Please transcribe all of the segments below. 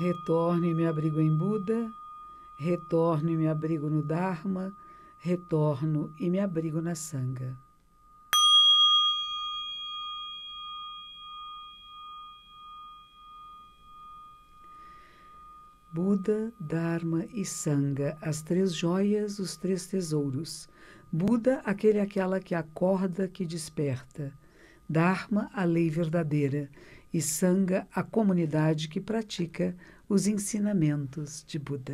retorno e me abrigo em Buda, retorno e me abrigo no Dharma, retorno e me abrigo na Sangha. Buda, Dharma e Sangha, as três joias, os três tesouros. Buda, aquele aquela que acorda, que desperta. Dharma, a lei verdadeira e sanga a comunidade que pratica os ensinamentos de Buda.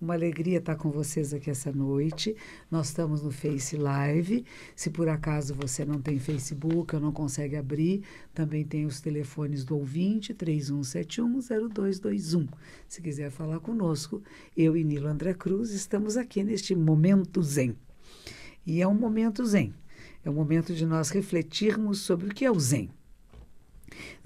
Uma alegria estar com vocês aqui essa noite. Nós estamos no Face Live. Se por acaso você não tem Facebook ou não consegue abrir, também tem os telefones do ouvinte 31710221. Se quiser falar conosco, eu e Nilo André Cruz estamos aqui neste momento zen. E é um momento zen. É o um momento de nós refletirmos sobre o que é o zen.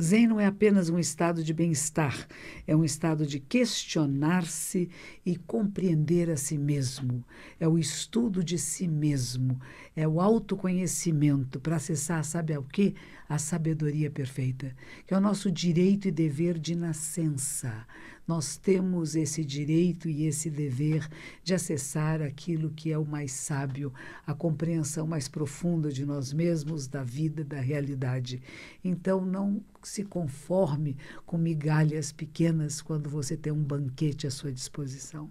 Zen não é apenas um estado de bem-estar, é um estado de questionar-se e compreender a si mesmo. É o estudo de si mesmo, é o autoconhecimento para acessar, sabe o que? A sabedoria perfeita, que é o nosso direito e dever de nascença nós temos esse direito e esse dever de acessar aquilo que é o mais sábio, a compreensão mais profunda de nós mesmos, da vida, da realidade. Então, não se conforme com migalhas pequenas quando você tem um banquete à sua disposição.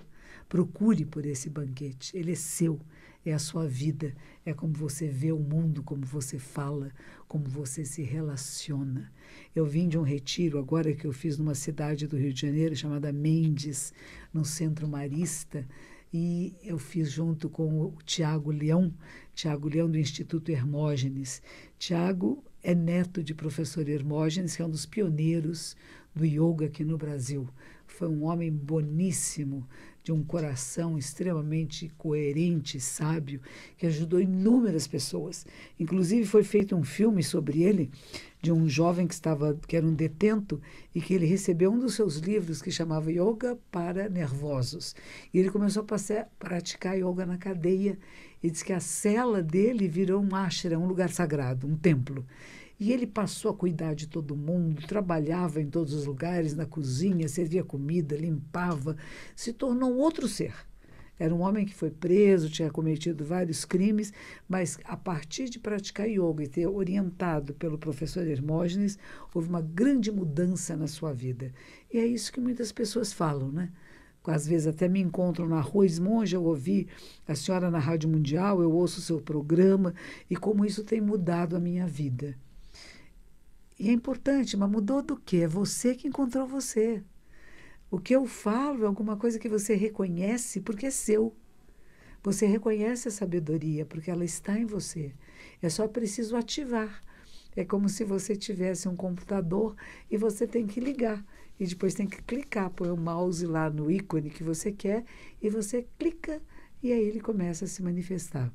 Procure por esse banquete, ele é seu, é a sua vida, é como você vê o mundo, como você fala, como você se relaciona. Eu vim de um retiro agora que eu fiz numa cidade do Rio de Janeiro chamada Mendes, num centro marista, e eu fiz junto com o Tiago Leão, Tiago Leão do Instituto Hermógenes. Tiago é neto de professor Hermógenes, que é um dos pioneiros do yoga aqui no Brasil. Foi um homem boníssimo, de um coração extremamente coerente, sábio, que ajudou inúmeras pessoas. Inclusive foi feito um filme sobre ele, de um jovem que estava que era um detento e que ele recebeu um dos seus livros que chamava Yoga para Nervosos. E ele começou a passar, praticar yoga na cadeia e diz que a cela dele virou um ashram, um lugar sagrado, um templo. E ele passou a cuidar de todo mundo, trabalhava em todos os lugares, na cozinha, servia comida, limpava, se tornou um outro ser. Era um homem que foi preso, tinha cometido vários crimes, mas a partir de praticar yoga e ter orientado pelo professor Hermógenes, houve uma grande mudança na sua vida. E é isso que muitas pessoas falam, né? às vezes até me encontram na rua, esmonja, eu ouvi a senhora na Rádio Mundial, eu ouço o seu programa e como isso tem mudado a minha vida. E é importante, mas mudou do quê? É você que encontrou você. O que eu falo é alguma coisa que você reconhece porque é seu. Você reconhece a sabedoria porque ela está em você. É só preciso ativar. É como se você tivesse um computador e você tem que ligar. E depois tem que clicar, põe o mouse lá no ícone que você quer e você clica e aí ele começa a se manifestar.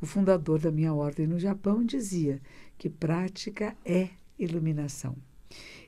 O fundador da minha ordem no Japão dizia que prática é iluminação.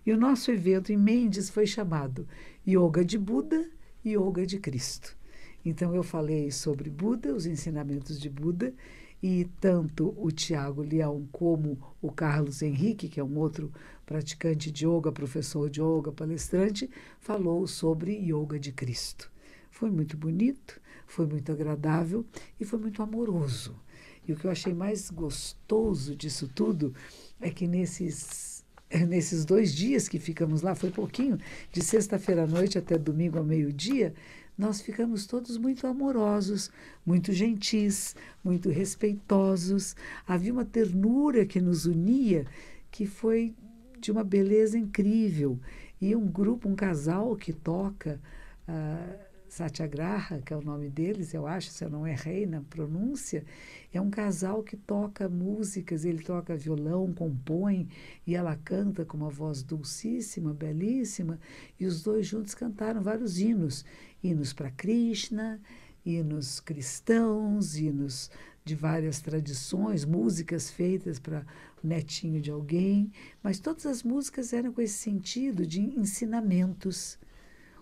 E o nosso evento em Mendes foi chamado Yoga de Buda e Yoga de Cristo. Então eu falei sobre Buda, os ensinamentos de Buda, e tanto o Tiago Leão como o Carlos Henrique, que é um outro praticante de yoga, professor de yoga, palestrante, falou sobre yoga de Cristo. Foi muito bonito, foi muito agradável e foi muito amoroso. E o que eu achei mais gostoso disso tudo é que nesses é, nesses dois dias que ficamos lá, foi pouquinho, de sexta-feira à noite até domingo ao meio-dia, nós ficamos todos muito amorosos, muito gentis, muito respeitosos. Havia uma ternura que nos unia que foi de uma beleza incrível. E um grupo, um casal que toca. Uh, Satyagraha, que é o nome deles, eu acho, se eu não errei na pronúncia, é um casal que toca músicas, ele toca violão, compõe e ela canta com uma voz dulcíssima, belíssima, e os dois juntos cantaram vários hinos, hinos para Krishna, hinos cristãos, hinos de várias tradições, músicas feitas para netinho de alguém, mas todas as músicas eram com esse sentido de ensinamentos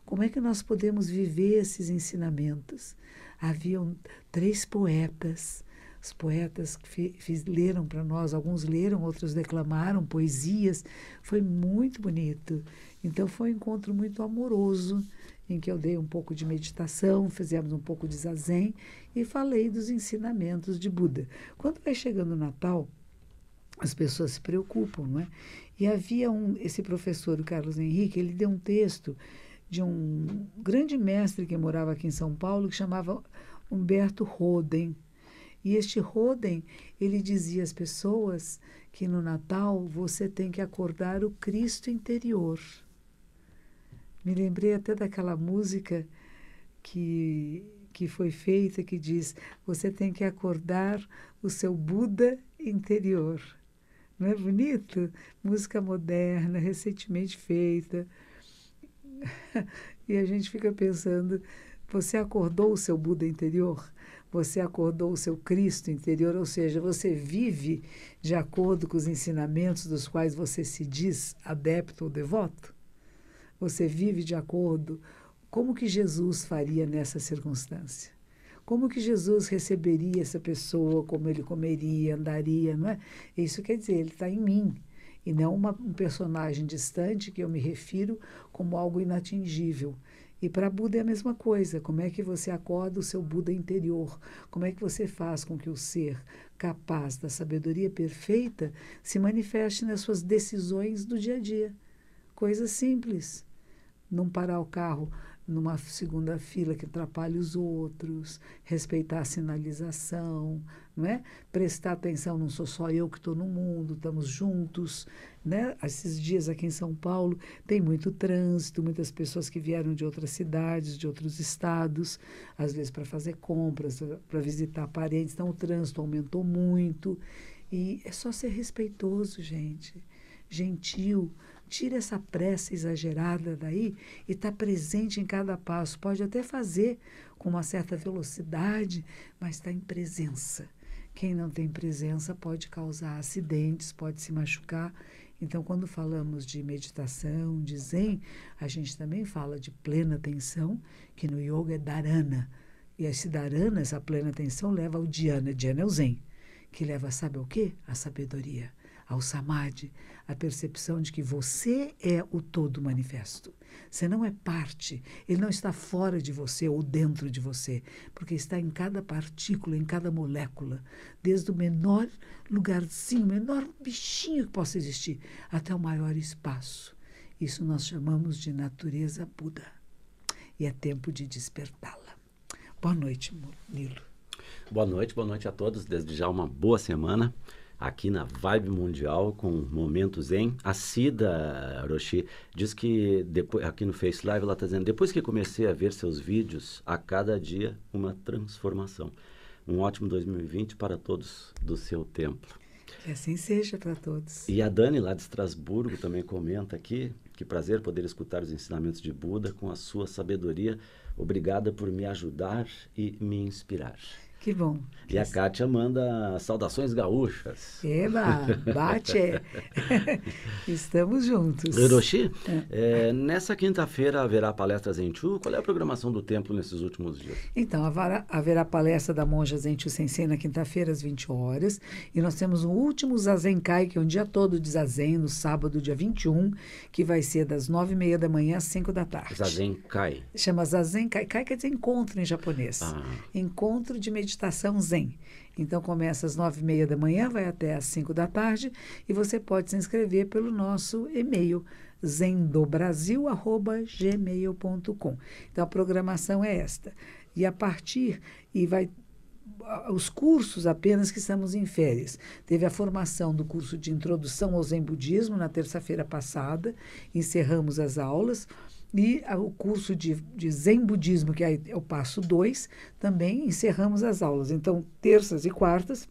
como é que nós podemos viver esses ensinamentos? Haviam três poetas, os poetas que fiz, leram para nós, alguns leram, outros declamaram poesias, foi muito bonito. Então foi um encontro muito amoroso, em que eu dei um pouco de meditação, fizemos um pouco de zazen e falei dos ensinamentos de Buda. Quando vai chegando o Natal, as pessoas se preocupam, não é? E havia um, esse professor, o Carlos Henrique, ele deu um texto de um grande mestre que morava aqui em São Paulo, que chamava Humberto Roden. E este Roden, ele dizia às pessoas que no Natal você tem que acordar o Cristo interior. Me lembrei até daquela música que, que foi feita que diz: você tem que acordar o seu Buda interior. Não é bonito? Música moderna, recentemente feita. e a gente fica pensando: você acordou o seu Buda interior? Você acordou o seu Cristo interior? Ou seja, você vive de acordo com os ensinamentos dos quais você se diz adepto ou devoto? Você vive de acordo como que Jesus faria nessa circunstância? Como que Jesus receberia essa pessoa? Como ele comeria, andaria, não é? Isso quer dizer, ele está em mim e não uma, um personagem distante que eu me refiro como algo inatingível. E para Buda é a mesma coisa. Como é que você acorda o seu Buda interior? Como é que você faz com que o ser capaz da sabedoria perfeita se manifeste nas suas decisões do dia a dia? Coisas simples. Não parar o carro numa segunda fila que atrapalhe os outros, respeitar a sinalização, não é? prestar atenção, não sou só eu que estou no mundo, estamos juntos. Né? Esses dias aqui em São Paulo tem muito trânsito, muitas pessoas que vieram de outras cidades, de outros estados, às vezes para fazer compras, para visitar parentes, então o trânsito aumentou muito. E é só ser respeitoso, gente, gentil, Tira essa pressa exagerada daí e está presente em cada passo. Pode até fazer com uma certa velocidade, mas está em presença. Quem não tem presença pode causar acidentes, pode se machucar. Então, quando falamos de meditação, de zen, a gente também fala de plena atenção, que no yoga é dharana. E esse dharana, essa plena atenção, leva ao dhyana. Dhyana é o zen, que leva, sabe o quê? A sabedoria ao samadhi, a percepção de que você é o todo manifesto. Você não é parte, ele não está fora de você ou dentro de você, porque está em cada partícula, em cada molécula, desde o menor lugarzinho, o menor bichinho que possa existir, até o maior espaço. Isso nós chamamos de natureza Buda. E é tempo de despertá-la. Boa noite, Nilo. Boa noite, boa noite a todos. Desde já uma boa semana aqui na Vibe Mundial com momentos em. A Cida Roshi diz que depois aqui no Face Live ela está dizendo: depois que comecei a ver seus vídeos, a cada dia uma transformação. Um ótimo 2020 para todos do seu templo. Que assim seja para todos. E a Dani, lá de Estrasburgo, também comenta aqui: que prazer poder escutar os ensinamentos de Buda com a sua sabedoria. Obrigada por me ajudar e me inspirar. Que bom. E a Kátia manda saudações gaúchas. Eba, bate! Estamos juntos. Hiroshi, é. é, nessa quinta-feira haverá palestra em Chu. Qual é a programação do templo nesses últimos dias? Então, haverá, haverá palestra da monja Zenchu Sensei na quinta-feira, às 20 horas. E nós temos o último Zazenkai, que é um dia todo de Zazen, no sábado, dia 21, que vai ser das 9h30 da manhã às 5 da tarde. Zazenkai. Chama Zazenkai. Kai quer dizer encontro em japonês. Ah. Encontro de meditação meditação zen. Então começa às nove e meia da manhã, vai até às cinco da tarde e você pode se inscrever pelo nosso e-mail zendobrasil@gmail.com. Então a programação é esta e a partir e vai os cursos apenas que estamos em férias. Teve a formação do curso de introdução ao Zen Budismo na terça-feira passada, encerramos as aulas. E o curso de, de Zen Budismo, que é, é o passo 2, também encerramos as aulas. Então, terças e quartas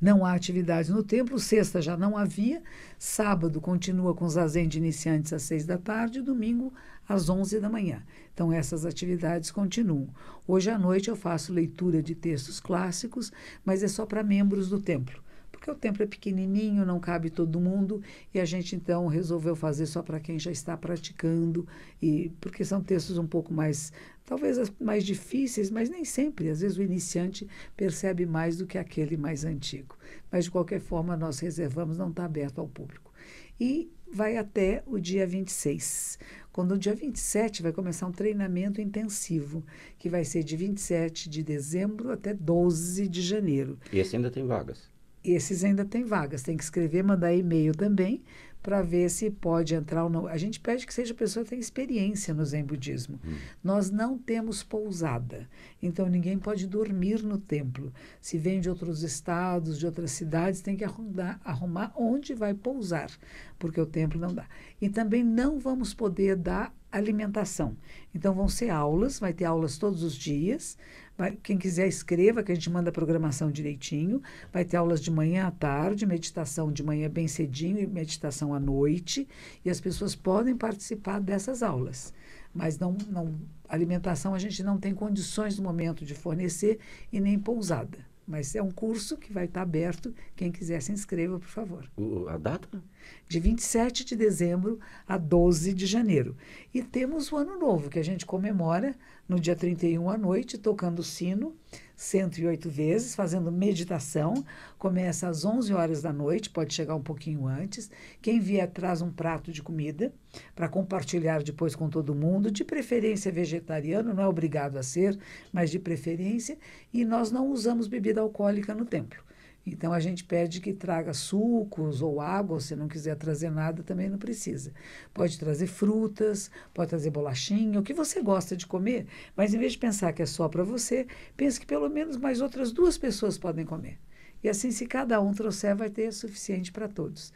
não há atividades no templo, sexta já não havia, sábado continua com os zazen de iniciantes às seis da tarde, domingo às onze da manhã. Então essas atividades continuam. Hoje à noite eu faço leitura de textos clássicos, mas é só para membros do templo porque o templo é pequenininho, não cabe todo mundo, e a gente então resolveu fazer só para quem já está praticando, e porque são textos um pouco mais, talvez mais difíceis, mas nem sempre, às vezes o iniciante percebe mais do que aquele mais antigo. Mas de qualquer forma, nós reservamos, não está aberto ao público. E vai até o dia 26. Quando o dia 27 vai começar um treinamento intensivo, que vai ser de 27 de dezembro até 12 de janeiro. E esse ainda tem vagas? Esses ainda tem vagas. Tem que escrever, mandar e-mail também para ver se pode entrar ou não. A gente pede que seja pessoa que tenha experiência no Zen Budismo. Hum. Nós não temos pousada, então ninguém pode dormir no templo. Se vem de outros estados, de outras cidades, tem que arrumar, arrumar onde vai pousar, porque o templo não dá. E também não vamos poder dar alimentação. Então vão ser aulas, vai ter aulas todos os dias, Vai, quem quiser, escreva, que a gente manda a programação direitinho. Vai ter aulas de manhã à tarde, meditação de manhã bem cedinho e meditação à noite. E as pessoas podem participar dessas aulas. Mas não, não alimentação a gente não tem condições no momento de fornecer e nem pousada. Mas é um curso que vai estar aberto. Quem quiser se inscreva, por favor. O, a data? De 27 de dezembro a 12 de janeiro. E temos o Ano Novo, que a gente comemora no dia 31 à noite, tocando o sino. 108 vezes, fazendo meditação. Começa às 11 horas da noite, pode chegar um pouquinho antes. Quem vier traz um prato de comida para compartilhar depois com todo mundo, de preferência vegetariano, não é obrigado a ser, mas de preferência. E nós não usamos bebida alcoólica no templo. Então a gente pede que traga sucos ou água, ou se não quiser trazer nada também não precisa. Pode trazer frutas, pode trazer bolachinha, o que você gosta de comer, mas em vez de pensar que é só para você, pense que pelo menos mais outras duas pessoas podem comer. E assim, se cada um trouxer, vai ter suficiente para todos.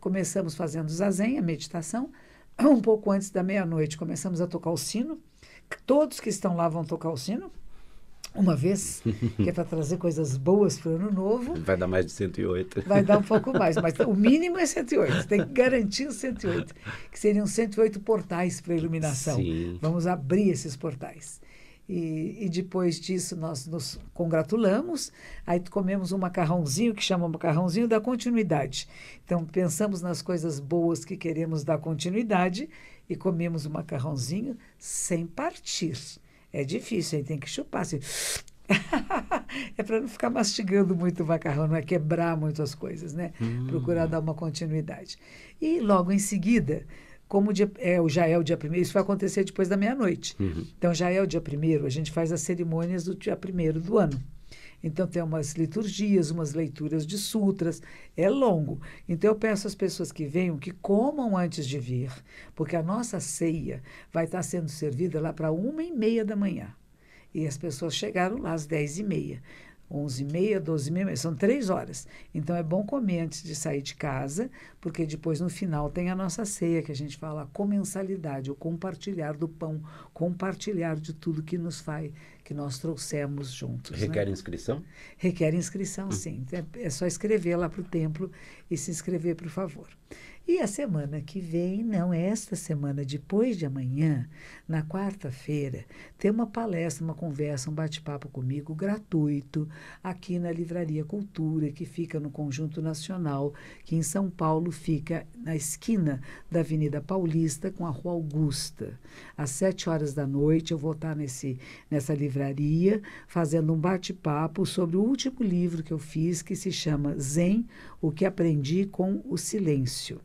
Começamos fazendo zazen, a meditação. Um pouco antes da meia-noite, começamos a tocar o sino. Todos que estão lá vão tocar o sino uma vez, que é para trazer coisas boas para o ano novo. Vai dar mais de 108. Vai dar um pouco mais, mas o mínimo é 108. Tem que garantir os 108, que seriam 108 portais para iluminação. Sim. Vamos abrir esses portais. E, e, depois disso nós nos congratulamos, aí comemos um macarrãozinho que chama macarrãozinho da continuidade. Então pensamos nas coisas boas que queremos dar continuidade e comemos um macarrãozinho sem partir é difícil, aí tem que chupar. Assim. é para não ficar mastigando muito o macarrão, não é quebrar muito as coisas, né? Hum. Procurar dar uma continuidade. E logo em seguida, como dia, é, já é o dia primeiro, isso vai acontecer depois da meia-noite. Uhum. Então já é o dia primeiro, a gente faz as cerimônias do dia primeiro do ano. Então, tem umas liturgias, umas leituras de sutras, é longo. Então, eu peço às pessoas que venham que comam antes de vir, porque a nossa ceia vai estar sendo servida lá para uma e meia da manhã. E as pessoas chegaram lá às dez e meia. 11 e meia, 12 e meia, são três horas. Então é bom comer antes de sair de casa, porque depois no final tem a nossa ceia, que a gente fala a comensalidade, o compartilhar do pão, compartilhar de tudo que nos faz, que nós trouxemos juntos. Né? Requer né? inscrição? Requer inscrição, hum. sim. É, é só escrever lá para o templo e se inscrever, por favor. E a semana que vem, não, é esta semana, depois de amanhã, na quarta-feira, tem uma palestra, uma conversa, um bate-papo comigo gratuito aqui na Livraria Cultura, que fica no Conjunto Nacional, que em São Paulo fica na esquina da Avenida Paulista com a Rua Augusta. Às sete horas da noite eu vou estar nesse, nessa livraria fazendo um bate-papo sobre o último livro que eu fiz, que se chama Zen, o que aprendi com o silêncio.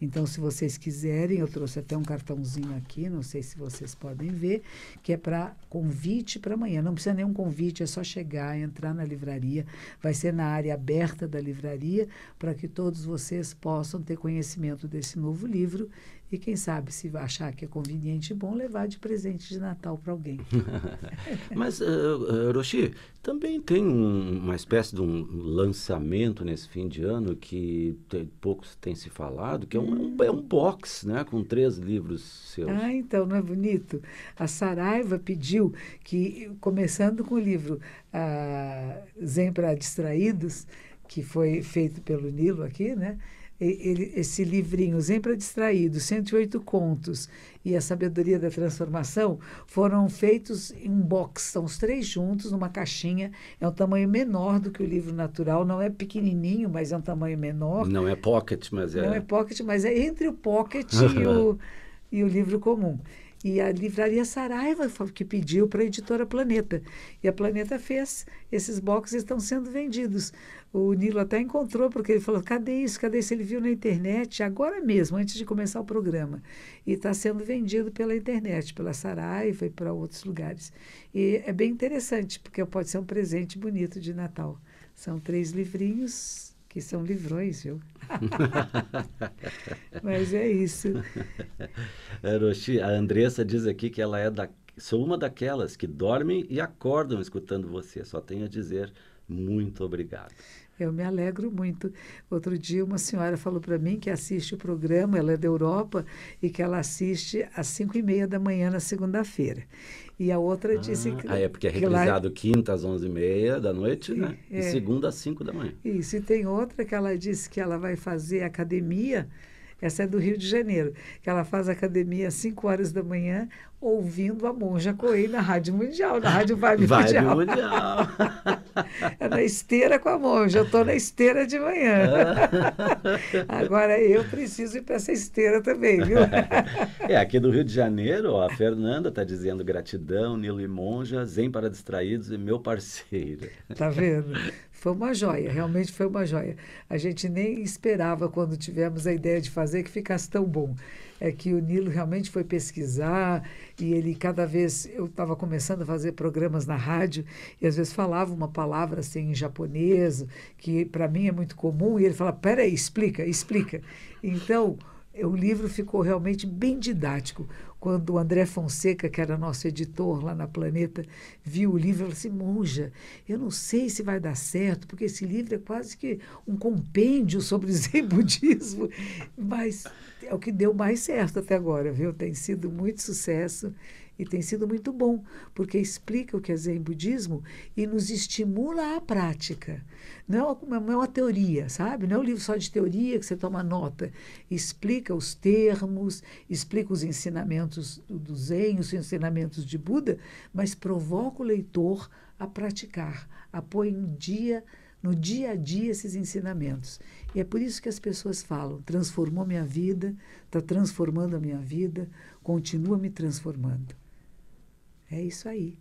Então, se vocês quiserem, eu trouxe até um cartãozinho aqui, não sei se vocês podem ver, que é para convite para amanhã. Não precisa nenhum convite, é só chegar, entrar na livraria. Vai ser na área aberta da livraria para que todos vocês possam ter conhecimento desse novo livro e quem sabe, se achar que é conveniente e bom, levar de presente de Natal para alguém. Mas, uh, uh, Roshi, também tem um, uma espécie de um lançamento nesse fim de ano que tem, poucos tem se falado, que é, é um, é um box, né? Com três livros seus. Ah, então, não é bonito? A Saraiva pediu que, começando com o livro uh, ah, Zen para Distraídos, que foi feito pelo Nilo aqui, né? ele, esse livrinho, Zen para Distraído, 108 contos e A Sabedoria da Transformação foram feitos em um box, são os três juntos, numa caixinha. É um tamanho menor do que o livro natural, não é pequenininho, mas é um tamanho menor. Não é pocket, mas é. Não é pocket, mas é entre o pocket e, o, e o livro comum. E a Livraria Saraiva que pediu para a editora Planeta. E a Planeta fez. Esses boxes estão sendo vendidos. O Nilo até encontrou, porque ele falou: cadê isso? Cadê isso? Ele viu na internet, agora mesmo, antes de começar o programa. E está sendo vendido pela internet, pela Saraiva e para outros lugares. E é bem interessante, porque pode ser um presente bonito de Natal. São três livrinhos que são livrões, viu? Mas é isso. Roxi, a Andressa diz aqui que ela é da. Sou uma daquelas que dormem e acordam escutando você. Só tenho a dizer muito obrigado. Eu me alegro muito. Outro dia, uma senhora falou para mim que assiste o programa, ela é da Europa, e que ela assiste às 5 e meia da manhã na segunda-feira. E a outra ah, disse que. Ah, é porque é reprisado ela... quinta às 11 e meia da noite, né? e, né? É, e segunda às 5 da manhã. Isso. E tem outra que ela disse que ela vai fazer academia essa é do Rio de Janeiro, que ela faz academia às 5 horas da manhã, ouvindo a Monja Coelho na Rádio Mundial, na Rádio Vibe, Vibe Mundial. Mundial. é na esteira com a Monja, eu estou na esteira de manhã. Agora eu preciso ir para essa esteira também, viu? é, aqui do Rio de Janeiro, a Fernanda está dizendo gratidão, Nilo e Monja, Zen para Distraídos e meu parceiro. Tá vendo? Foi uma joia, realmente foi uma joia. A gente nem esperava quando tivemos a ideia de fazer que ficasse tão bom. É que o Nilo realmente foi pesquisar e ele cada vez eu estava começando a fazer programas na rádio e às vezes falava uma palavra assim em japonês que para mim é muito comum e ele fala: "Peraí, explica, explica". Então o livro ficou realmente bem didático. Quando o André Fonseca, que era nosso editor lá na Planeta, viu o livro, ele disse: assim, Monja, eu não sei se vai dar certo, porque esse livro é quase que um compêndio sobre Zen budismo, mas é o que deu mais certo até agora, viu? Tem sido muito sucesso. E tem sido muito bom, porque explica o que é Zen Budismo e nos estimula à prática. É não é uma teoria, sabe? Não é um livro só de teoria que você toma nota. Explica os termos, explica os ensinamentos do Zen, os ensinamentos de Buda, mas provoca o leitor a praticar, a pôr em dia, no dia a dia esses ensinamentos. E é por isso que as pessoas falam: transformou minha vida, está transformando a minha vida, continua me transformando. É isso aí.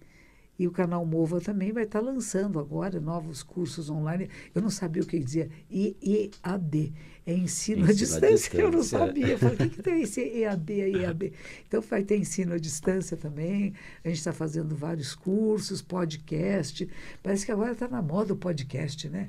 E o canal Mova também vai estar lançando agora novos cursos online. Eu não sabia o que dizia EAD. é ensino, ensino à distância. distância. Eu não sabia. Eu falei, o que, tem esse EAD, EAD. Então vai ter ensino à distância também. A gente está fazendo vários cursos, podcast. Parece que agora está na moda o podcast, né?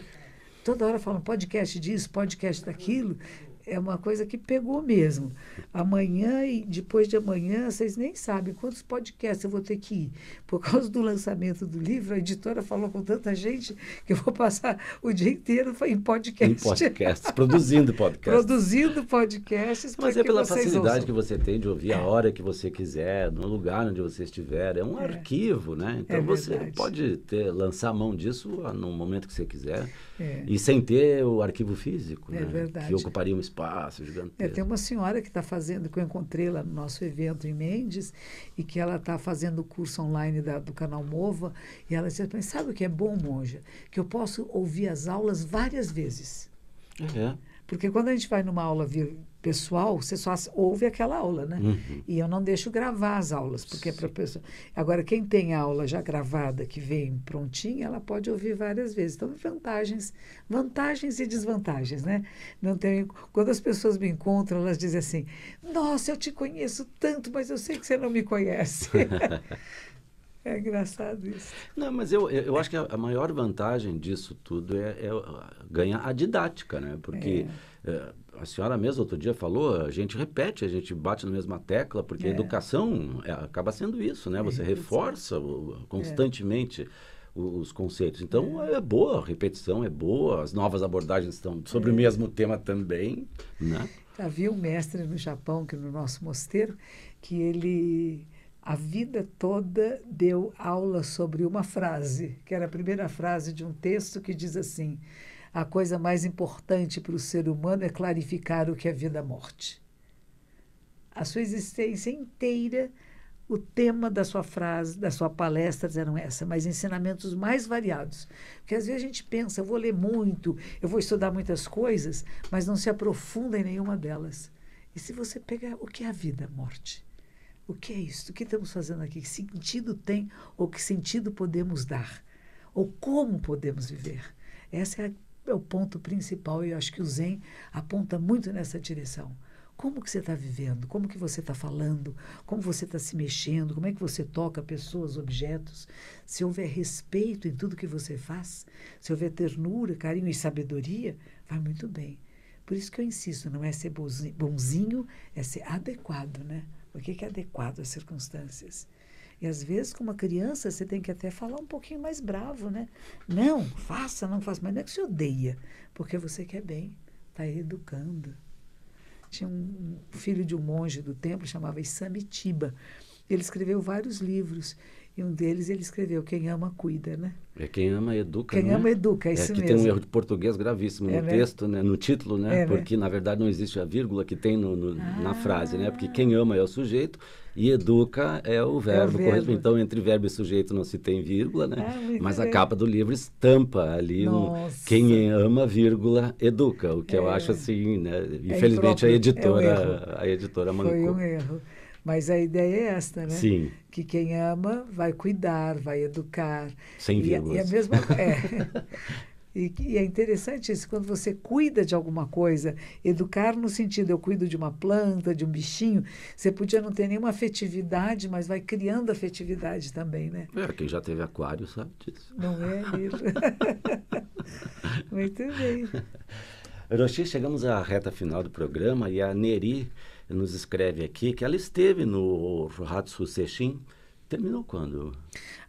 Toda hora falam podcast disso, podcast daquilo é uma coisa que pegou mesmo. Amanhã e depois de amanhã, vocês nem sabem quantos podcasts eu vou ter que ir. Por causa do lançamento do livro, a editora falou com tanta gente que eu vou passar o dia inteiro em podcast. Em podcasts, produzindo podcasts. produzindo podcasts. Mas é pela facilidade ouçam. que você tem de ouvir a é. hora que você quiser, no lugar onde você estiver. É um é. arquivo, né? É então é você pode ter, lançar a mão disso ah, no momento que você quiser. É. E sem ter o arquivo físico, é né? Que ocuparia um espaço espaço gigantesco. É, tem uma senhora que está fazendo, que eu encontrei lá no nosso evento em Mendes, e que ela está fazendo o curso online da, do canal Mova, e ela disse, mim, sabe o que é bom, monja? Que eu posso ouvir as aulas várias vezes. É. Porque quando a gente vai numa aula pessoal, você só ouve aquela aula, né? Uhum. E eu não deixo gravar as aulas, porque é para pessoa. Agora, quem tem aula já gravada, que vem prontinha, ela pode ouvir várias vezes. Então, vantagens, vantagens e desvantagens, né? Não tem... Quando as pessoas me encontram, elas dizem assim: Nossa, eu te conheço tanto, mas eu sei que você não me conhece. É engraçado isso. Não, mas eu, eu acho que a maior vantagem disso tudo é, é, é ganhar a didática, né? Porque é. É, a senhora mesmo outro dia falou, a gente repete, a gente bate na mesma tecla, porque a é. educação é, acaba sendo isso, né? Você reforça constantemente os conceitos. Então é. é. boa, a repetição é boa, as novas abordagens estão sobre é. o mesmo tema também. Né? Havia um mestre no Japão, que no nosso mosteiro, que ele a vida toda deu aula sobre uma frase, que era a primeira frase de um texto que diz assim: A coisa mais importante para o ser humano é clarificar o que é vida-morte. A sua existência inteira, o tema da sua frase, da sua palestra eram essa, mas ensinamentos mais variados. Porque às vezes a gente pensa, eu vou ler muito, eu vou estudar muitas coisas, mas não se aprofunda em nenhuma delas. E se você pegar o que é a vida-morte? O que é isso? O que estamos fazendo aqui? Que sentido tem ou que sentido podemos dar? Ou como podemos viver? Esse é, é o ponto principal e eu acho que o Zen aponta muito nessa direção. Como que você está vivendo? Como que você está falando? Como você está se mexendo? Como é que você toca pessoas, objetos? Se houver respeito em tudo que você faz, se houver ternura, carinho e sabedoria, vai muito bem. Por isso que eu insisto, não é ser bonzinho, é ser adequado, né? O que é adequado às circunstâncias? E às vezes, com uma criança, você tem que até falar um pouquinho mais bravo, né? Não, faça, não faça. Mas não é que você odeia, porque você quer bem, está educando. Tinha um filho de um monge do templo, chamava Isamitiba. Ele escreveu vários livros e um deles ele escreveu: Quem ama, cuida, né? É quem ama, educa. Quem né? ama, é? educa, é, é isso que mesmo. tem um erro de português gravíssimo é, no né? texto, né? no título, né? É, Porque, né? na verdade, não existe a vírgula que tem no, no ah. na frase, né? Porque quem ama é o sujeito e educa é o verbo, é o verbo. Então, entre verbo e sujeito não se tem vírgula, né? Ah, mas a capa do livro estampa ali um, quem ama, vírgula, educa. O que eu é. acho assim, né? É infelizmente, a editora, a editora mancou. Foi um erro. Mas a ideia é esta, né? Sim. Que quem ama vai cuidar, vai educar. Sem vírgulas. E, e a mesma é. E, e, é interessante isso, quando você cuida de alguma coisa, educar no sentido eu cuido de uma planta, de um bichinho, você podia não ter nenhuma afetividade, mas vai criando afetividade também, né? É, quem já teve aquário sabe disso. Não é, isso. Muito bem. Roxi, chegamos à reta final do programa e a Neri nos escreve aqui que ela esteve no Rohatsu Sechin. Terminou quando?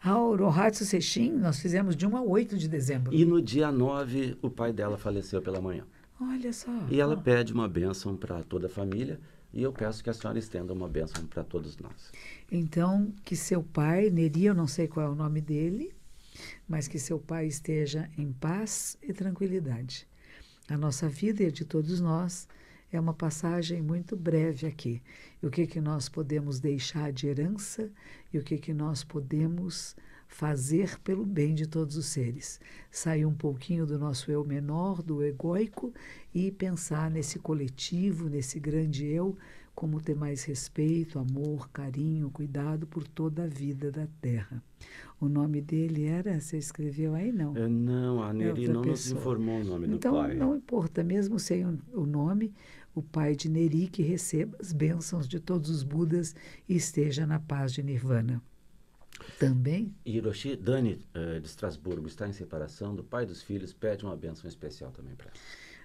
Ah, o Rohatsu Sechin nós fizemos de 1 a 8 de dezembro. E no dia 9, o pai dela faleceu pela manhã. Olha só. E ela pede uma bênção para toda a família. E eu peço que a senhora estenda uma bênção para todos nós. Então, que seu pai, Neri, eu não sei qual é o nome dele, mas que seu pai esteja em paz e tranquilidade. A nossa vida e a de todos nós é uma passagem muito breve aqui. E o que, que nós podemos deixar de herança e o que, que nós podemos fazer pelo bem de todos os seres. Sair um pouquinho do nosso eu menor, do egoico, e pensar nesse coletivo, nesse grande eu, como ter mais respeito, amor, carinho, cuidado por toda a vida da Terra. O nome dele era, você escreveu aí não? É, não, a é Neri não pessoa. nos informou o nome então, do pai. Então não importa, mesmo sem o nome, o pai de Neri que receba as bênçãos de todos os Budas e esteja na paz de Nirvana. Também? Hiroshi Dani, eh, de Estrasburgo, está em separação do pai dos filhos, pede uma bênção especial também para ela.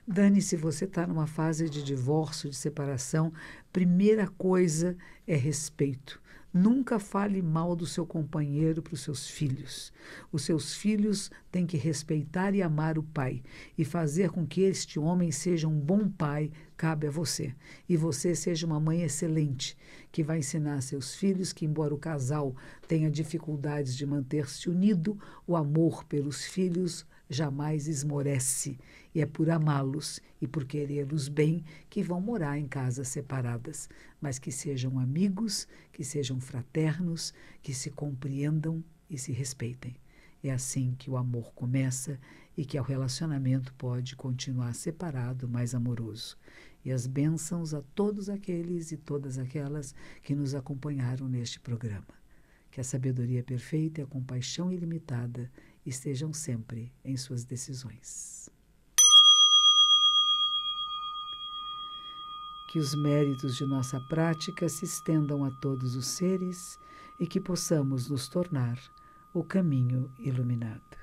Dani, se você está numa fase de divórcio, de separação, primeira coisa é respeito. Nunca fale mal do seu companheiro para os seus filhos. Os seus filhos têm que respeitar e amar o pai e fazer com que este homem seja um bom pai, cabe a você. E você seja uma mãe excelente, que vai ensinar seus filhos que, embora o casal tenha dificuldades de manter-se unido, o amor pelos filhos jamais esmorece, e é por amá-los e por querê-los bem que vão morar em casas separadas, mas que sejam amigos, que sejam fraternos, que se compreendam e se respeitem. É assim que o amor começa e que o relacionamento pode continuar separado, mas amoroso. E as bênçãos a todos aqueles e todas aquelas que nos acompanharam neste programa. Que a sabedoria perfeita e a compaixão ilimitada estejam sempre em suas decisões. Que os méritos de nossa prática se estendam a todos os seres e que possamos nos tornar o caminho iluminado.